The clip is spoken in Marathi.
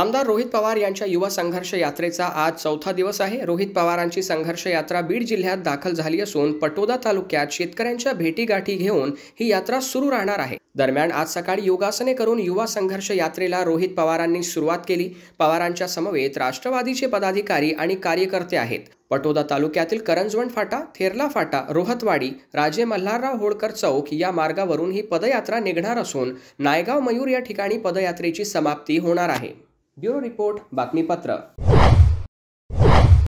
आमदार रोहित पवार यांच्या युवा संघर्ष यात्रेचा आज चौथा दिवस आहे रोहित पवारांची संघर्ष यात्रा बीड जिल्ह्यात दाखल झाली असून पटोदा तालुक्यात शेतकऱ्यांच्या भेटीगाठी घेऊन ही यात्रा सुरू राहणार आहे दरम्यान आज सकाळी योगासने करून युवा संघर्ष यात्रेला रोहित पवारांनी सुरुवात केली पवारांच्या समवेत राष्ट्रवादीचे पदाधिकारी आणि कार्यकर्ते आहेत पटोदा तालुक्यातील करंजवण फाटा थेरला फाटा रोहतवाडी राजे मल्हारराव होळकर चौक या मार्गावरून ही पदयात्रा निघणार असून नायगाव मयूर या ठिकाणी पदयात्रेची समाप्ती होणार आहे ब्यूरो रिपोर्ट बातमीपत्र